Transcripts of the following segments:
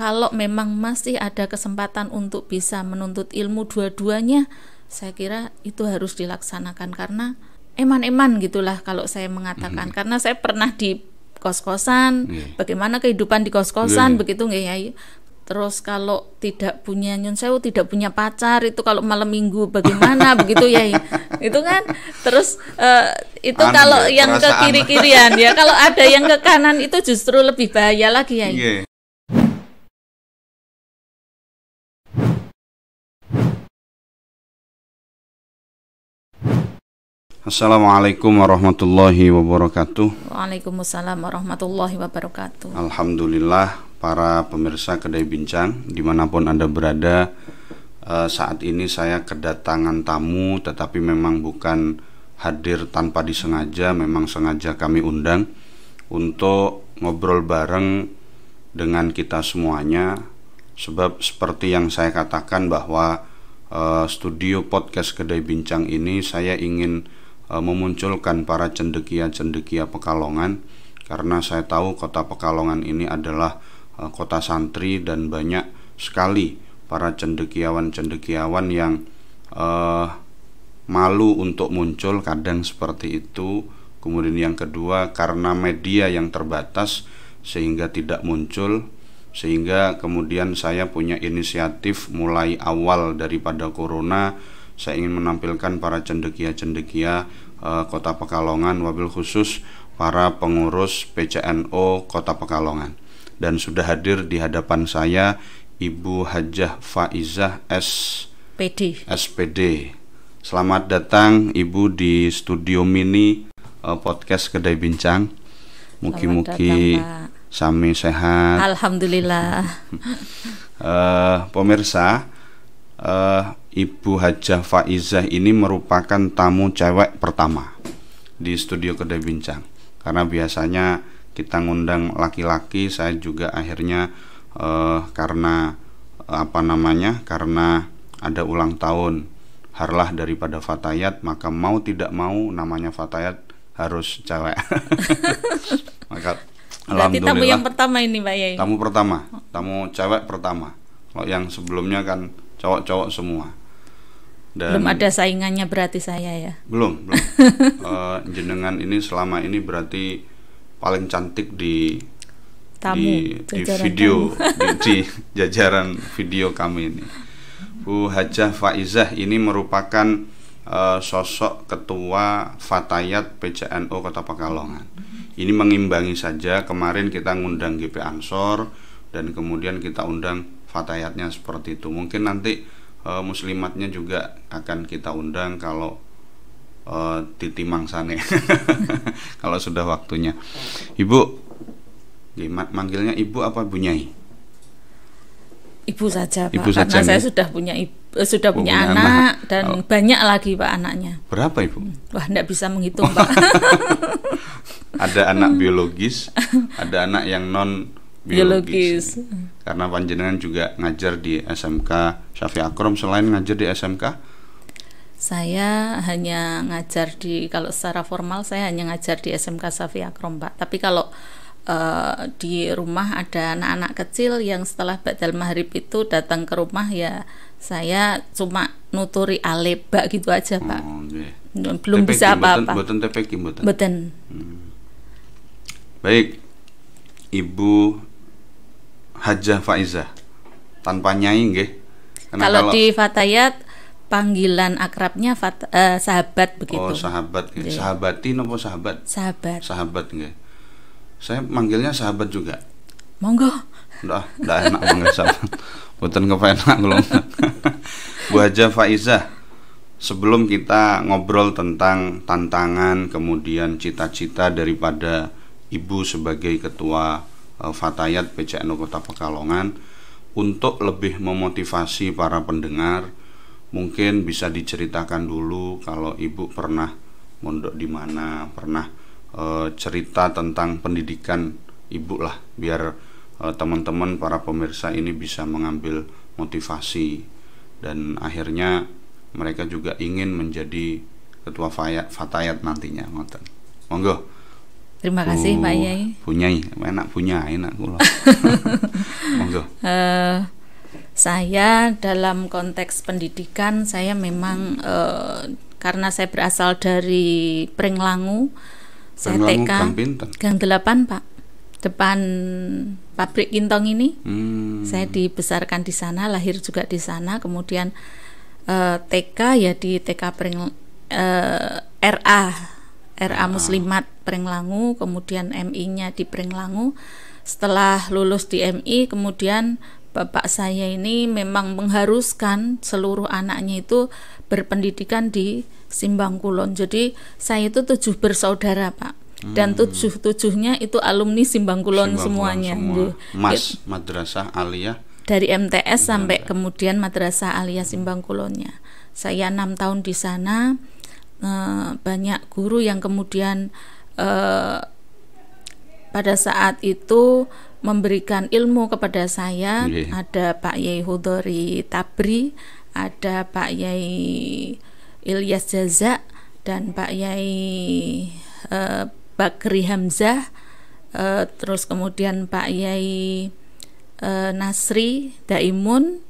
kalau memang masih ada kesempatan untuk bisa menuntut ilmu dua-duanya, saya kira itu harus dilaksanakan karena eman-eman gitulah kalau saya mengatakan -hmm. karena saya pernah di kos-kosan, yeah. bagaimana kehidupan di kos-kosan yeah. Iya. begitu nggak ya. Terus kalau tidak punya nyun sewu, tidak punya pacar itu kalau malam minggu bagaimana begitu ya. Itu kan. Terus uh, itu Anak kalau ya, yang ke kiri-kirian ya, kalau ada yang ke kanan itu justru lebih bahaya lagi ya. Yeah. Assalamualaikum warahmatullahi wabarakatuh. Waalaikumsalam warahmatullahi wabarakatuh. Alhamdulillah para pemirsa kedai bincang dimanapun anda berada eh, saat ini saya kedatangan tamu tetapi memang bukan hadir tanpa disengaja memang sengaja kami undang untuk ngobrol bareng dengan kita semuanya sebab seperti yang saya katakan bahwa eh, studio podcast kedai bincang ini saya ingin E, memunculkan para cendekia-cendekia Pekalongan karena saya tahu kota Pekalongan ini adalah e, kota santri dan banyak sekali para cendekiawan-cendekiawan yang eh, malu untuk muncul kadang seperti itu kemudian yang kedua karena media yang terbatas sehingga tidak muncul sehingga kemudian saya punya inisiatif mulai awal daripada corona saya ingin menampilkan para cendekia-cendekia uh, Kota Pekalongan wabil khusus para pengurus PCNO Kota Pekalongan dan sudah hadir di hadapan saya Ibu Hajah Faizah S SPD. Selamat datang Ibu di studio mini uh, podcast Kedai Bincang. Mugi-mugi sami sehat. Alhamdulillah. uh, pemirsa, uh, Ibu Hajah Faizah ini merupakan tamu cewek pertama di studio Kedai Bincang karena biasanya kita ngundang laki-laki saya juga akhirnya eh, karena eh, apa namanya karena ada ulang tahun harlah daripada Fatayat maka mau tidak mau namanya Fatayat harus cewek maka alhamdulillah tamu yang pertama ini Mbak Yai tamu pertama tamu cewek pertama kalau yang sebelumnya kan cowok-cowok semua dan belum ada saingannya berarti saya ya. Belum, belum. uh, jenengan ini selama ini berarti paling cantik di Tamu, di, di video di, di jajaran video kami ini. Bu Hajah Faizah ini merupakan uh, sosok ketua Fatayat pcno Kota Pekalongan. Ini mengimbangi saja kemarin kita ngundang GP Ansor dan kemudian kita undang Fatayatnya seperti itu. Mungkin nanti uh, muslimatnya juga akan kita undang kalau uh, titi mangsane kalau sudah waktunya ibu manggilnya ibu apa bunyai ibu saja pak ibu saja, karena saya ya? sudah punya ibu, eh, sudah oh, punya, punya anak, anak dan oh. banyak lagi pak anaknya berapa ibu hmm. wah tidak bisa menghitung pak ada anak biologis ada anak yang non biologis. biologis. Hmm. Karena panjenengan juga ngajar di SMK Syafi Akrom selain ngajar di SMK saya hanya ngajar di kalau secara formal saya hanya ngajar di SMK Safi Akrom Pak. Tapi kalau uh, di rumah ada anak-anak kecil yang setelah badal maghrib itu datang ke rumah ya saya cuma nuturi pak gitu aja Pak. Oh, Belum tepeki, bisa apa-apa. Boten, tepeki Hmm. Baik. Ibu Hajah Faizah tanpa nyai nggih. Kalau, kalau di Fatayat panggilan akrabnya fat, uh, sahabat begitu. Oh, sahabat. Nggih. Iya. Sahabati nopo sahabat? Sahabat. Sahabat nggih. Saya manggilnya sahabat juga. Monggo. Ndak, ndak enak manggil sahabat. Boten kepenak belum. Bu Hajah Faizah. Sebelum kita ngobrol tentang tantangan kemudian cita-cita daripada ibu sebagai ketua Eh, fatayat PCNU Kota Pekalongan untuk lebih memotivasi para pendengar mungkin bisa diceritakan dulu kalau ibu pernah mondok di mana pernah e, cerita tentang pendidikan ibu lah biar eh, teman-teman para pemirsa ini bisa mengambil motivasi dan akhirnya mereka juga ingin menjadi ketua fatayat nantinya monggo Terima kasih Pak Yai. Oh, punyai, enak punya, enak kula. Monggo. Eh, saya dalam konteks pendidikan saya memang uh, karena saya berasal dari Pringlangu, saya TK Gang 8, Pak. Depan pabrik Kintong ini. Hmm. Saya dibesarkan di sana, lahir juga di sana, kemudian uh, TK ya di TK Pring uh, RA RA ah. Muslimat Prenglangu, kemudian MI-nya di Prenglangu. Setelah lulus di MI, kemudian bapak saya ini memang mengharuskan seluruh anaknya itu berpendidikan di Simbang Kulon. Jadi saya itu tujuh bersaudara, Pak. Dan hmm. tujuh tujuhnya itu alumni Simbang Kulon Simbang semuanya. semua. Mas Madrasah Aliyah dari MTS sampai kemudian Madrasah Aliyah Simbang Kulonnya. Saya enam tahun di sana Eh, banyak guru yang kemudian uh, pada saat itu memberikan ilmu kepada saya yeah. ada Pak Yai Hudori Tabri ada Pak Yai Ilyas Jaza dan Pak Yai uh, Bakri Hamzah uh, terus kemudian Pak Yai uh, Nasri Daimun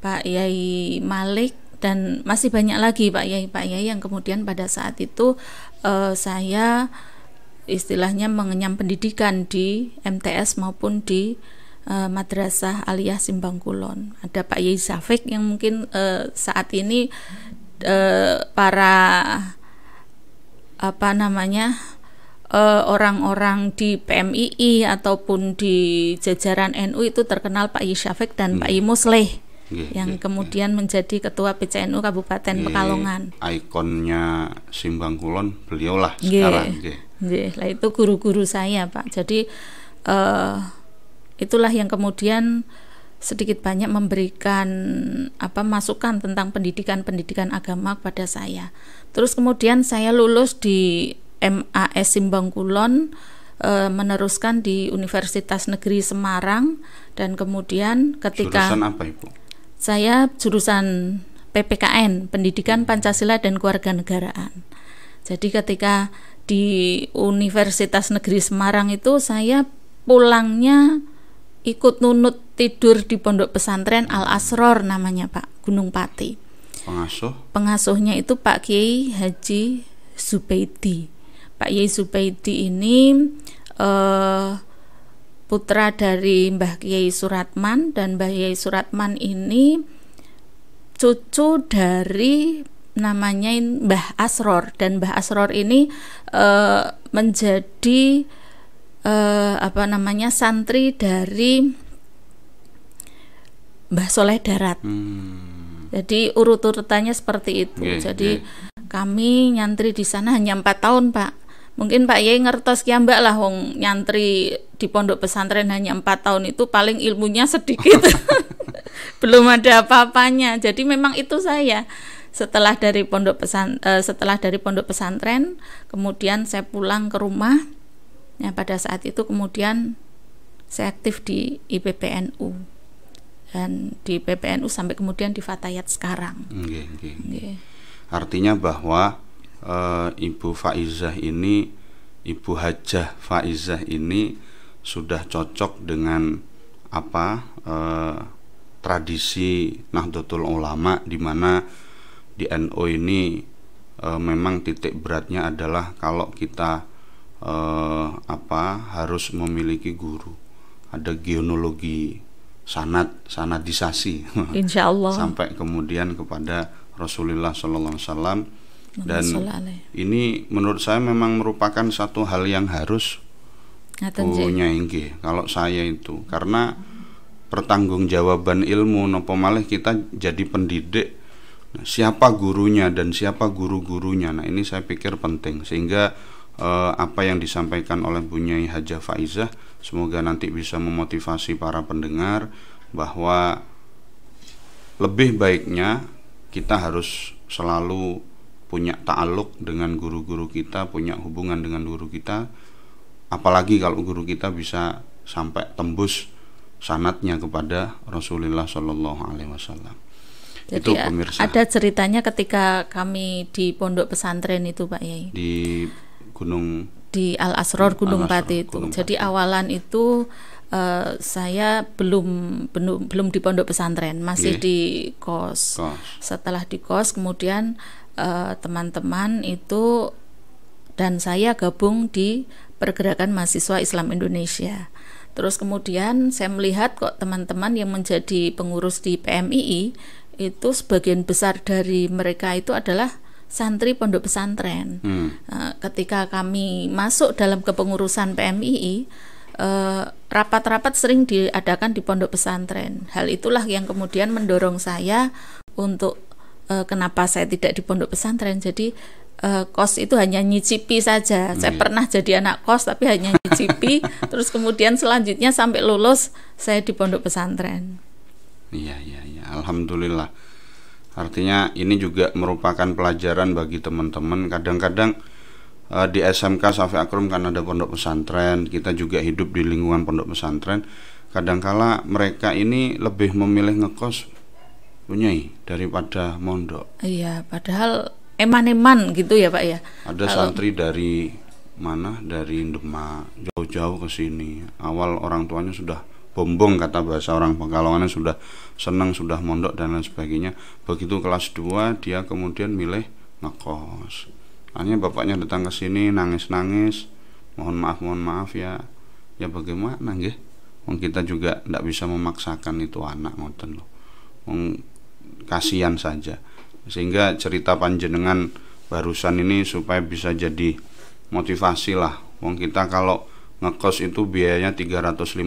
Pak Yai Malik dan masih banyak lagi Pak Yai Pak Yai yang kemudian pada saat itu uh, saya istilahnya mengenyam pendidikan di MTS maupun di uh, Madrasah Aliyah Simbang Kulon. Ada Pak Yai Safik yang mungkin uh, saat ini uh, para apa namanya orang-orang uh, di PMII ataupun di jajaran NU itu terkenal Pak Yai Syafiq dan hmm. Pak Yai hmm. Musleh yeah, yang yeah, kemudian yeah. menjadi ketua PCNU Kabupaten yeah, Pekalongan. Ikonnya Simbang Kulon beliaulah yeah, sekarang. Yeah. Yeah, lah itu guru-guru saya Pak. Jadi uh, itulah yang kemudian sedikit banyak memberikan apa masukan tentang pendidikan-pendidikan agama kepada saya. Terus kemudian saya lulus di MAS Simbang Kulon eh, meneruskan di Universitas Negeri Semarang dan kemudian ketika jurusan apa Ibu? Saya jurusan PPKN, Pendidikan hmm. Pancasila dan Kewarganegaraan. Jadi ketika di Universitas Negeri Semarang itu saya pulangnya ikut nunut tidur di pondok pesantren Al Asror namanya Pak Gunung Pati. Pengasuh? Pengasuhnya itu Pak Kiai Haji Zubaidi. Pak Kiai Zubaidi ini eh, putra dari Mbah Kiai Suratman dan Mbah Kiai Suratman ini cucu dari namanya Mbah Asror dan Mbah Asror ini e, menjadi e, apa namanya santri dari Mbah Soleh Darat. Hmm. Jadi urut-urutannya seperti itu. Yeah, Jadi yeah. kami nyantri di sana hanya empat tahun, Pak mungkin Pak Yai ngertos ya Mbak lah wong nyantri di pondok pesantren hanya empat tahun itu paling ilmunya sedikit belum ada apa-apanya jadi memang itu saya setelah dari pondok pesan uh, setelah dari pondok pesantren kemudian saya pulang ke rumah ya pada saat itu kemudian saya aktif di IPPNU dan di PPNU sampai kemudian di Fatayat sekarang. Okay, okay. Okay. Artinya bahwa uh, Ibu Faizah ini Ibu Hajah Faizah ini sudah cocok dengan apa uh, tradisi Nahdlatul Ulama di mana di NU NO ini uh, memang titik beratnya adalah kalau kita uh, apa harus memiliki guru. Ada geonologi sanat sanadisasi Insya sampai kemudian kepada Rasulullah Sallallahu Alaihi Wasallam dan ini menurut saya memang merupakan satu hal yang harus punya inggih kalau saya itu karena pertanggungjawaban ilmu nopo malih kita jadi pendidik siapa gurunya dan siapa guru-gurunya nah ini saya pikir penting sehingga eh, apa yang disampaikan oleh Bunyai Haja Faizah semoga nanti bisa memotivasi para pendengar bahwa lebih baiknya kita harus selalu punya ta'aluk dengan guru-guru kita, punya hubungan dengan guru kita. Apalagi kalau guru kita bisa sampai tembus sanatnya kepada Rasulullah Shallallahu Alaihi Wasallam. Jadi itu pemirsa. Ada ceritanya ketika kami di pondok pesantren itu Pak Yai. Di Gunung di Al Asror Gunung Pati itu. Gunung Pati. Jadi awalan itu uh, saya belum belum belum di pondok pesantren, masih yeah. di kos. kos. Setelah di kos kemudian Eh, teman-teman uh, itu dan saya gabung di pergerakan mahasiswa Islam Indonesia. Terus kemudian saya melihat kok teman-teman yang menjadi pengurus di PMII itu sebagian besar dari mereka itu adalah santri pondok pesantren. Hmm. Eh, ketika kami masuk dalam kepengurusan PMII, eh, rapat-rapat sering diadakan di pondok pesantren. Hal itulah yang kemudian mendorong saya untuk Eh, kenapa saya tidak di pondok pesantren jadi uh, kos itu hanya nyicipi saja hmm. saya iya. pernah jadi anak kos tapi hanya nyicipi terus kemudian selanjutnya sampai lulus saya di pondok pesantren iya iya iya alhamdulillah Artinya ini juga merupakan pelajaran bagi teman-teman. Kadang-kadang eh, di SMK Safi Akrum kan ada pondok pesantren, kita juga hidup di lingkungan pondok pesantren. Kadangkala mereka ini lebih memilih ngekos punya daripada mondok. Iya, padahal eman-eman gitu ya, Pak ya. Ada Kalau... santri dari mana? Dari Demak, jauh-jauh ke sini. Awal orang tuanya sudah bombong kata bahasa orang Pekalongan sudah senang, sudah mondok dan lain sebagainya. Begitu kelas 2 dia kemudian milih ngekos. Hanya bapaknya datang ke sini nangis-nangis, mohon maaf, mohon maaf ya. Ya bagaimana nggih? kita juga tidak bisa memaksakan itu anak ngoten loh kasihan saja sehingga cerita panjenengan barusan ini supaya bisa jadi motivasi lah wong kita kalau ngekos itu biayanya 350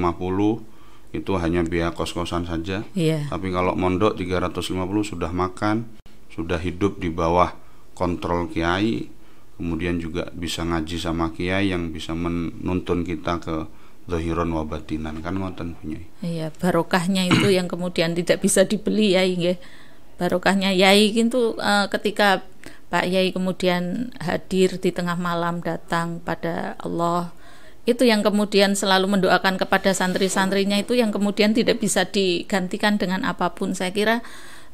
itu hanya biaya kos-kosan saja iya. tapi kalau mondok 350 sudah makan sudah hidup di bawah kontrol kiai kemudian juga bisa ngaji sama kiai yang bisa menuntun kita ke zahiron Wabatinan kan ngoten punya iya barokahnya itu yang kemudian tidak bisa dibeli ya nggih barokahnya Yai itu uh, eh, ketika Pak Yai kemudian hadir di tengah malam datang pada Allah itu yang kemudian selalu mendoakan kepada santri-santrinya itu yang kemudian tidak bisa digantikan dengan apapun saya kira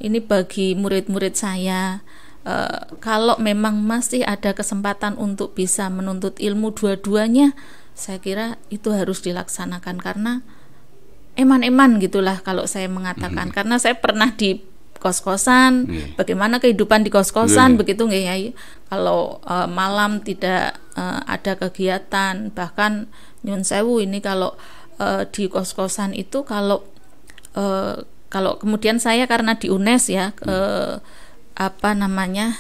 ini bagi murid-murid saya Uh, kalau memang masih ada kesempatan untuk bisa menuntut ilmu dua-duanya, saya kira itu harus dilaksanakan karena eman-eman gitulah kalau saya mengatakan -hmm. karena saya pernah di kos-kosan, yeah. bagaimana kehidupan di kos-kosan yeah. begitu nggih Yai. Kalau uh, malam tidak uh, ada kegiatan, bahkan nyun sewu ini kalau uh, di kos-kosan itu kalau uh, kalau kemudian saya karena di UNES ya ke yeah. apa namanya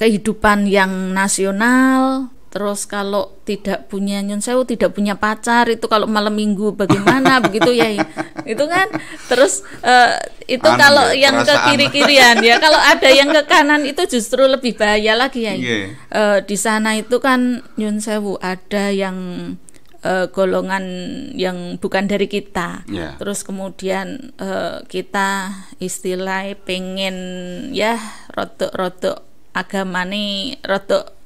kehidupan yang nasional Terus kalau tidak punya nyun sewu, tidak punya pacar itu kalau malam minggu bagaimana begitu ya? Itu kan. Terus uh, itu Anak kalau ya, yang ke kiri-kirian ya, kalau ada yang ke kanan itu justru lebih bahaya lagi ya. Yeah. Iya. Uh, di sana itu kan nyun sewu ada yang uh, golongan yang bukan dari kita. Yeah. Terus kemudian uh, kita istilah pengen ya rotok-rotok agama nih rotok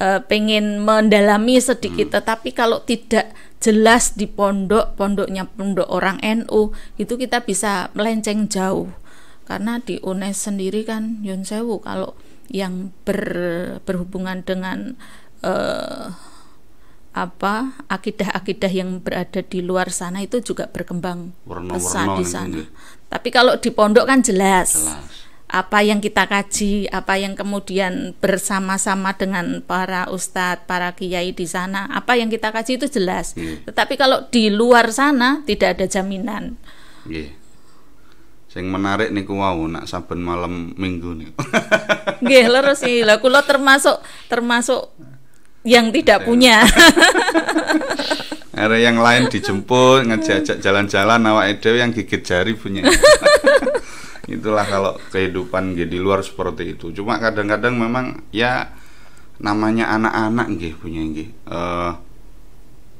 uh, eh, pengen mendalami sedikit hmm. tetapi kalau tidak jelas di pondok pondoknya pondok orang NU itu kita bisa melenceng jauh karena di UNES sendiri kan Yun Sewu kalau yang ber, berhubungan dengan uh, apa akidah-akidah yang berada di luar sana itu juga berkembang pesat di sana. Ini. Tapi kalau di pondok kan jelas. jelas apa yang kita kaji, apa yang kemudian bersama-sama dengan para ustadz, para kiai di sana, apa yang kita kaji itu jelas. Yeah. Tetapi kalau di luar sana tidak ada jaminan. Yeah. Sing menarik nih wow, nak saben malam minggu nih. Gih, lho sih. Lah kulo termasuk termasuk yang tidak iya. punya. Ada yang lain dijemput, ngejajak jalan-jalan awake edew yang gigit jari punya. itulah kalau kehidupan gitu di luar seperti itu cuma kadang-kadang memang ya namanya anak-anak gitu punya gitu uh,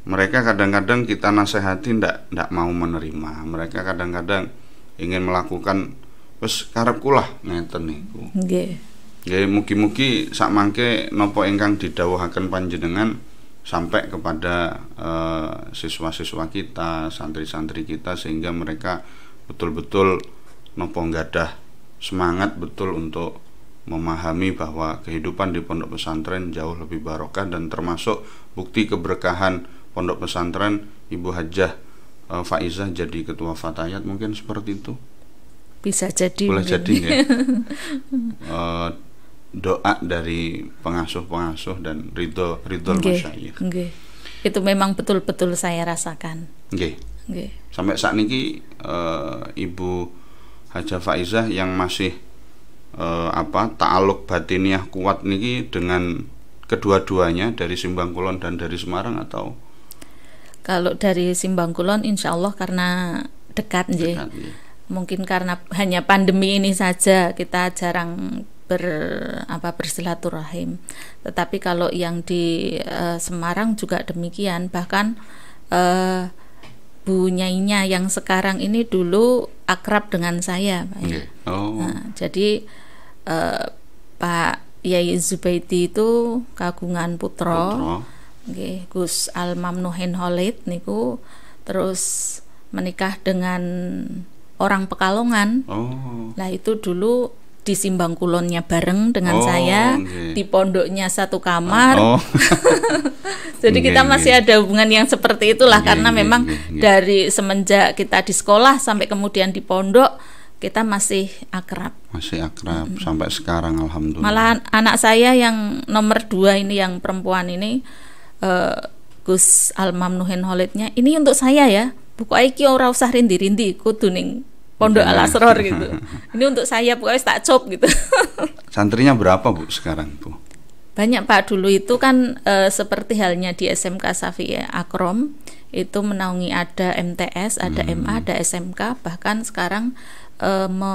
mereka kadang-kadang kita nasehati ndak ndak mau menerima mereka kadang-kadang ingin melakukan terus karepku lah ngeten niku nggih nggih mugi-mugi sak mangke napa ingkang didhawuhaken panjenengan sampai kepada siswa eh, siswa-siswa kita santri-santri kita sehingga mereka betul-betul nopo gadah semangat betul untuk memahami bahwa kehidupan di pondok pesantren jauh lebih barokah dan termasuk bukti keberkahan pondok pesantren Ibu Hajah e, Faizah jadi ketua Fatayat mungkin seperti itu bisa jadi boleh jadi ya e, doa dari pengasuh-pengasuh dan ridho ridho okay. Itu memang betul-betul saya rasakan. Sampai saat ini e, eh, Ibu Haja Faizah yang masih e, apa takluk batiniah kuat niki dengan kedua-duanya dari Simbang Kulon dan dari Semarang atau kalau dari Simbang Kulon insya Allah karena dekat, dekat ya. mungkin karena hanya pandemi ini saja kita jarang ber apa bersilaturahim tetapi kalau yang di e, Semarang juga demikian bahkan e, eh, Bu Nyainya yang sekarang ini dulu akrab dengan saya Pak. Ya. Okay. Oh. Nah, jadi uh, Pak Yai Zubaidi itu kagungan putra. gus Okay. Gus Almamnuhin Holid niku terus menikah dengan orang Pekalongan. Oh. Nah, itu dulu di Simbang Kulonnya bareng dengan oh, saya, okay. di pondoknya satu kamar. Oh. Jadi okay, kita masih okay. ada hubungan yang seperti itulah okay, karena okay, memang okay, dari semenjak kita di sekolah sampai kemudian di pondok kita masih akrab. Masih akrab hmm. sampai sekarang alhamdulillah. Malah anak saya yang nomor dua ini yang perempuan ini uh, Gus Almamnuhin Holidnya ini untuk saya ya buku iki ora usah rindi-rindi kudu Pondok gitu ya. Al Asror gitu. Ini untuk saya bu, pokoknya tak cop gitu. Santrinya berapa Bu sekarang Bu? Banyak Pak, dulu itu kan e, seperti halnya di SMK Safi Akrom itu menaungi ada MTS, ada hmm. MA, ada SMK, bahkan sekarang e, me,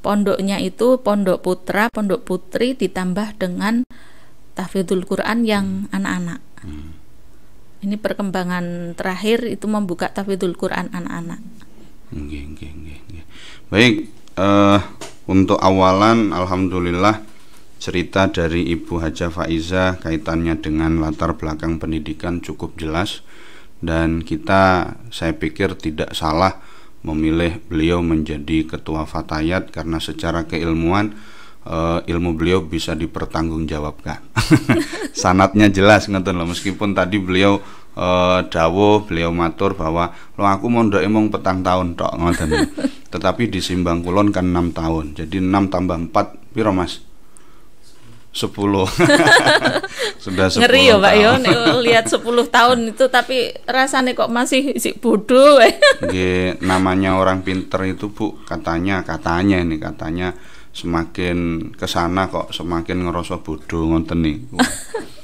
pondoknya itu pondok putra, pondok putri ditambah dengan Tafidul Quran yang hmm. anak-anak. Hmm. Ini perkembangan terakhir itu membuka Tafidul Quran anak-anak. Nggih, nggih, nggih, Baik, uh, untuk awalan alhamdulillah cerita dari Ibu Haja Faiza kaitannya dengan latar belakang pendidikan cukup jelas dan kita saya pikir tidak salah memilih beliau menjadi ketua fatayat karena secara keilmuan uh, ilmu beliau bisa dipertanggungjawabkan. Sanatnya jelas ngoten loh meskipun tadi beliau e, dawuh beliau matur bahwa lo aku mondoke emong petang tahun tok ngoten. Tetapi di Simbang Kulon kan enam tahun. Jadi enam tambah empat, piro Mas? 10. Sudah 10. Ngeri ya Pak yon ya. lihat 10 tahun itu tapi rasanya kok masih si bodoh. Nggih, namanya orang pinter itu Bu, katanya katanya ini katanya semakin kesana kok semakin ngerasa bodoh ngoten nih.